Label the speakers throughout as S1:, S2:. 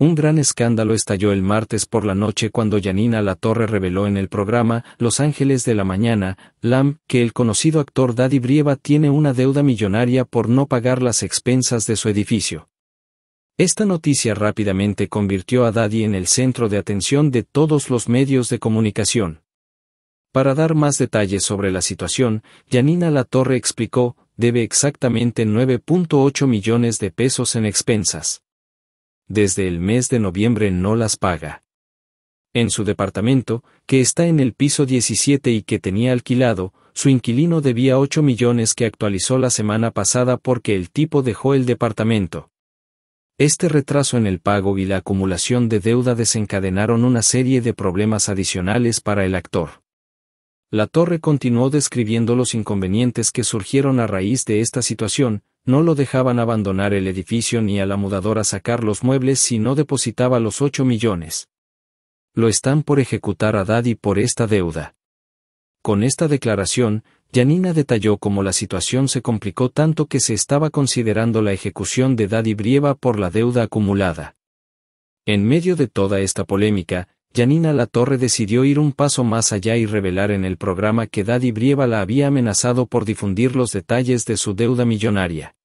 S1: Un gran escándalo estalló el martes por la noche cuando Yanina La Torre reveló en el programa Los Ángeles de la Mañana, LAM, que el conocido actor Daddy Brieva tiene una deuda millonaria por no pagar las expensas de su edificio. Esta noticia rápidamente convirtió a Daddy en el centro de atención de todos los medios de comunicación. Para dar más detalles sobre la situación, Yanina La Torre explicó, debe exactamente 9.8 millones de pesos en expensas desde el mes de noviembre no las paga. En su departamento, que está en el piso 17 y que tenía alquilado, su inquilino debía 8 millones que actualizó la semana pasada porque el tipo dejó el departamento. Este retraso en el pago y la acumulación de deuda desencadenaron una serie de problemas adicionales para el actor. La torre continuó describiendo los inconvenientes que surgieron a raíz de esta situación, no lo dejaban abandonar el edificio ni a la mudadora sacar los muebles si no depositaba los 8 millones. Lo están por ejecutar a Daddy por esta deuda. Con esta declaración, Yanina detalló cómo la situación se complicó tanto que se estaba considerando la ejecución de Daddy Brieva por la deuda acumulada. En medio de toda esta polémica, Yanina Latorre decidió ir un paso más allá y revelar en el programa que Daddy Brieva la había amenazado por difundir los detalles de su deuda millonaria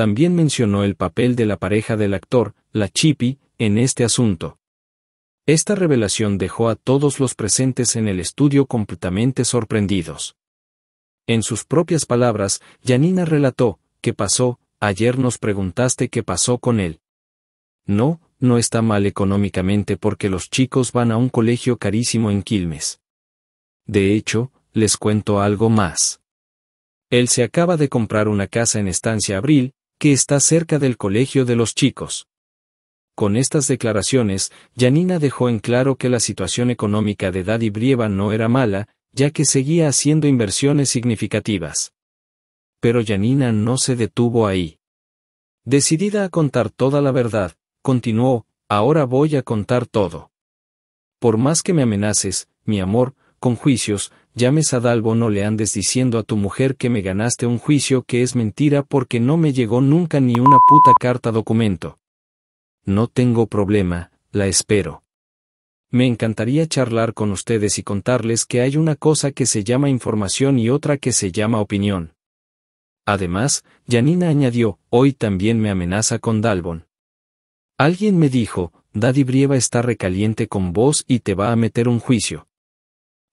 S1: también mencionó el papel de la pareja del actor, la Chippy, en este asunto. Esta revelación dejó a todos los presentes en el estudio completamente sorprendidos. En sus propias palabras, Janina relató, ¿qué pasó? Ayer nos preguntaste qué pasó con él. No, no está mal económicamente porque los chicos van a un colegio carísimo en Quilmes. De hecho, les cuento algo más. Él se acaba de comprar una casa en Estancia Abril, que está cerca del colegio de los chicos. Con estas declaraciones, Yanina dejó en claro que la situación económica de Daddy Brieva no era mala, ya que seguía haciendo inversiones significativas. Pero Yanina no se detuvo ahí. Decidida a contar toda la verdad, continuó, ahora voy a contar todo. Por más que me amenaces, mi amor, con juicios, llames a Dalvo no le andes diciendo a tu mujer que me ganaste un juicio que es mentira porque no me llegó nunca ni una puta carta documento. No tengo problema, la espero. Me encantaría charlar con ustedes y contarles que hay una cosa que se llama información y otra que se llama opinión. Además, Janina añadió, hoy también me amenaza con Dalbon. Alguien me dijo, Daddy Brieva está recaliente con vos y te va a meter un juicio.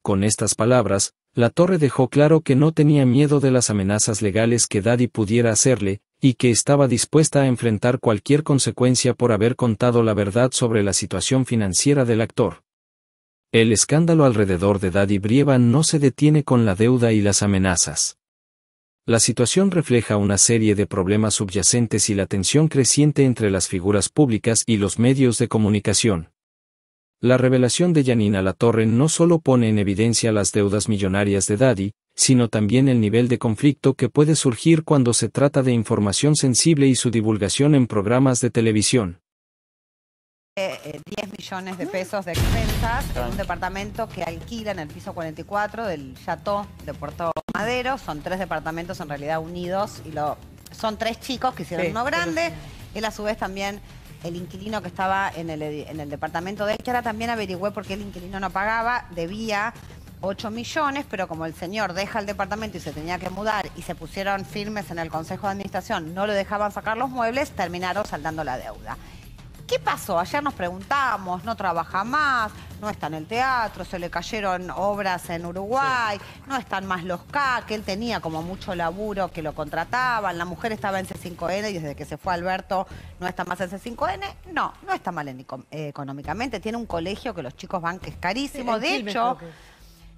S1: Con estas palabras, la torre dejó claro que no tenía miedo de las amenazas legales que Daddy pudiera hacerle, y que estaba dispuesta a enfrentar cualquier consecuencia por haber contado la verdad sobre la situación financiera del actor. El escándalo alrededor de Daddy Brieva no se detiene con la deuda y las amenazas. La situación refleja una serie de problemas subyacentes y la tensión creciente entre las figuras públicas y los medios de comunicación. La revelación de Janina Torre no solo pone en evidencia las deudas millonarias de Daddy, sino también el nivel de conflicto que puede surgir cuando se trata de información sensible y su divulgación en programas de televisión.
S2: Eh, 10 eh, millones de pesos de expensas en un departamento que alquila en el piso 44 del Chateau de Puerto Madero. Son tres departamentos en realidad unidos y lo, son tres chicos que hicieron uno grande. Él a su vez también el inquilino que estaba en el, departamento de que también averigüé por qué el inquilino no pagaba, debía 8 millones, pero como el señor deja el departamento y se tenía que mudar y se pusieron firmes en el Consejo de Administración, no le dejaban sacar los muebles, terminaron saldando la deuda. ¿Qué pasó? Ayer nos preguntamos, no trabaja más, no está en el teatro, se le cayeron obras en Uruguay, no están más los K, que él tenía como mucho laburo que lo contrataban, la mujer estaba en C5N y desde que se fue Alberto no está más en C5N. No, no está mal eh, económicamente, tiene un colegio que los chicos van que es carísimo, de hecho...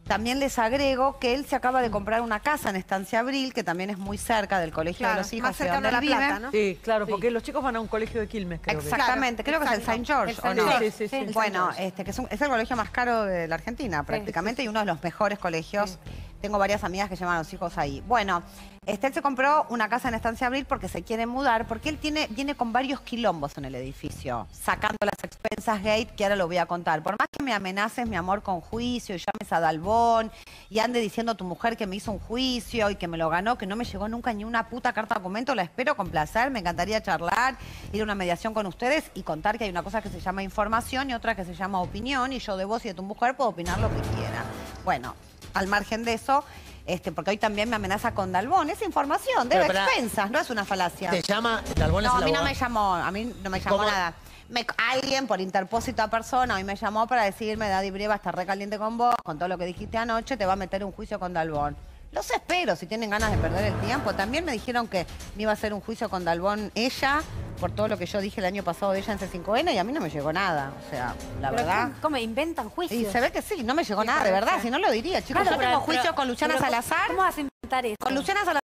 S2: También les agrego que él se acaba de comprar una casa en Estancia Abril, que también es muy cerca del colegio de los hijos. Más la Plata, ¿no? Sí, claro, porque los chicos van a un colegio de Quilmes, creo Exactamente, creo que es el Saint George, ¿o no? Sí, sí, bueno, este, que es, es, el colegio más caro de la Argentina, prácticamente, y uno de los mejores colegios tengo varias amigas que llevan a los hijos ahí. Bueno, este, se compró una casa en Estancia Abril porque se quiere mudar, porque él tiene, viene con varios quilombos en el edificio, sacando las expensas gate, que ahora lo voy a contar. Por más que me amenaces, mi amor, con juicio, y llames a Dalbón, y ande diciendo a tu mujer que me hizo un juicio y que me lo ganó, que no me llegó nunca ni una puta carta de documento, la espero con placer, me encantaría charlar, ir a una mediación con ustedes y contar que hay una cosa que se llama información y otra que se llama opinión, y yo de vos y de tu mujer puedo opinar lo que quiera. Bueno, al margen de eso, este, porque hoy también me amenaza con Dalbón. Es información, debe expensas, no es una falacia. ¿Te llama? ¿Dalbón a mí no me llamó, a mí no me llamó nada. alguien por interpósito a persona hoy me llamó para decirme, Daddy Brieva está recaliente con vos, con todo lo que dijiste anoche, te va a meter un juicio con Dalbón. Los espero, si tienen ganas de perder el tiempo. También me dijeron que me iba a hacer un juicio con Dalbón ella por todo lo que yo dije el año pasado de ella en C5N y a mí no me llegó nada. O sea, la verdad. ¿Cómo inventan juicios? Y se ve que sí, no me llegó nada, de verdad, si no lo diría, chicos. Claro, juicio con Luciana Salazar. ¿Cómo vas a inventar eso? Con Luciana Salazar